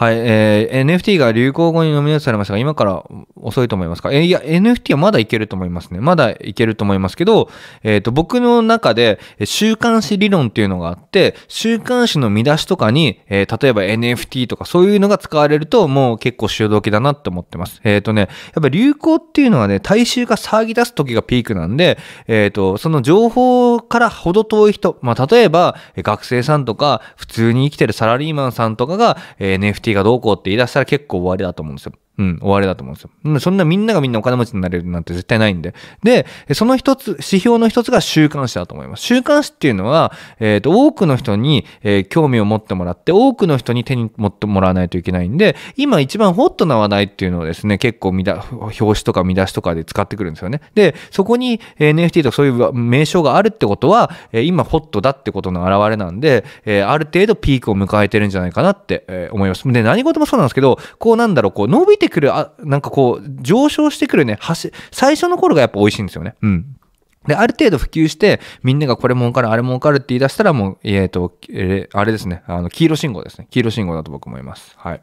はい、えー、NFT が流行語にノミネートされましたが、今から遅いと思いますかえー、いや、NFT はまだいけると思いますね。まだいけると思いますけど、えっ、ー、と、僕の中で、週刊誌理論っていうのがあって、週刊誌の見出しとかに、えー、例えば NFT とかそういうのが使われると、もう結構潮時だなって思ってます。えっ、とね、やっぱ流行っていうのはね、大衆が騒ぎ出す時がピークなんで、えっ、と、その情報からほど遠い人、まあ、例えば、学生さんとか、普通に生きてるサラリーマンさんとかが、え NFT がどうこうって言い出したら結構終わりだと思うんですよ。うん、終わりだと思うんですよ。そんなみんながみんなお金持ちになれるなんて絶対ないんで。で、その一つ、指標の一つが週刊誌だと思います。週刊誌っていうのは、えっ、ー、と、多くの人に、えー、興味を持ってもらって、多くの人に手に持ってもらわないといけないんで、今一番ホットな話題っていうのをですね、結構見だ、表紙とか見出しとかで使ってくるんですよね。で、そこに NFT とかそういう名称があるってことは、今ホットだってことの表れなんで、えー、ある程度ピークを迎えてるんじゃないかなって思います。で、何事もそうなんですけど、こうなんだろう、こう伸びてくる、あ、なんかこう、上昇してくるね、最初の頃がやっぱ美味しいんですよね。うん。で、ある程度普及して、みんながこれ儲かる、あれ儲かるって言い出したら、もう、えっ、ー、と、えー、あれですね、あの、黄色信号ですね。黄色信号だと僕思います。はい。